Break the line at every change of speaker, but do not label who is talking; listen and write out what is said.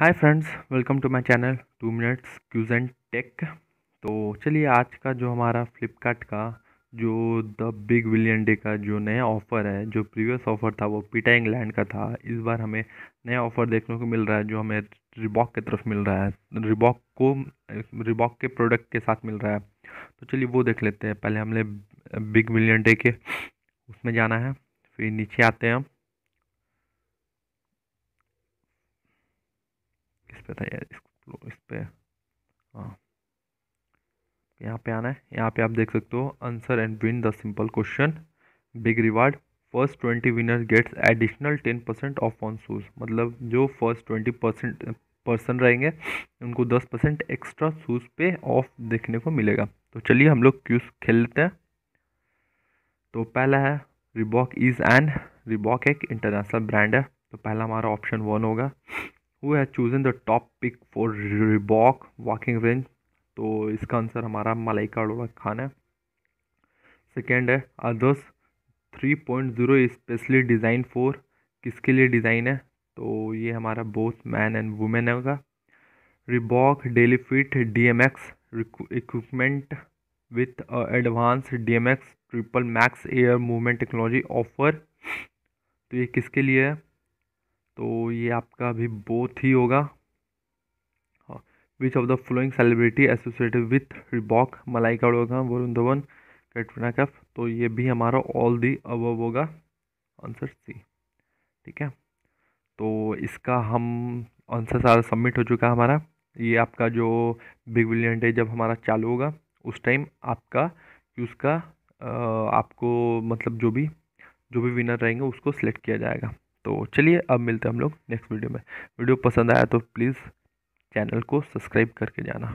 hi friends welcome to my channel two minutes quiz and take तो चलिए आज का जो हमारा फ्लिपकार्ट का जो द बिग विलियन डे का जो नया ऑफ़र है जो प्रीवियस ऑफ़र था वो पीटा इंग्लैंड का था इस बार हमें नया ऑफ़र देखने को मिल रहा है जो हमें रिबॉक की तरफ मिल रहा है रिबॉक को रिबॉक के प्रोडक्ट के साथ मिल रहा है तो चलिए वो देख लेते हैं पहले हमने बिग विलियन डे के उसमें जाना है फिर नीचे आते हैं हम इस पर था यार इस पर हाँ यहाँ पे आना है यहाँ पे आप देख सकते हो answer and win the simple question big reward first twenty winner gets additional ten percent off on shoes मतलब जो फर्स्ट ट्वेंटी परसेंट पर्सन रहेंगे उनको दस परसेंट एक्स्ट्रा शूज़ पे ऑफ देखने को मिलेगा तो चलिए हम लोग क्यूज खेल लेते हैं तो पहला है रिबॉक इज़ एंड रिबॉक एक इंटरनेशनल ब्रांड है तो पहला हमारा ऑप्शन वन होगा who has chosen the top pick for Reebok walking range तो इसका आंसर हमारा मलाइका अरोड़ा खान है सेकेंड है others three point zero specially design for किसके लिए डिज़ाइन है तो ये हमारा बोथ मैन एंड वुमेन होगा Reebok daily fit D M X equipment with advance D M X triple max air movement technology offer तो ये किसके लिए है तो ये आपका अभी बोथ ही होगा which of the following celebrity associated with Reebok Malaika अड़ोगा वरुण धवन कैटरीना कैफ तो ये भी हमारा ऑल दी अब होगा आंसर सी ठीक है तो इसका हम आंसर सारा सबमिट हो चुका है हमारा ये आपका जो बिग विलियन डे जब हमारा चालू होगा उस टाइम आपका उसका आपको मतलब जो भी जो भी विनर रहेंगे उसको सेलेक्ट किया जाएगा तो चलिए अब मिलते हैं हम लोग नेक्स्ट वीडियो में वीडियो पसंद आया तो प्लीज़ चैनल को सब्सक्राइब करके जाना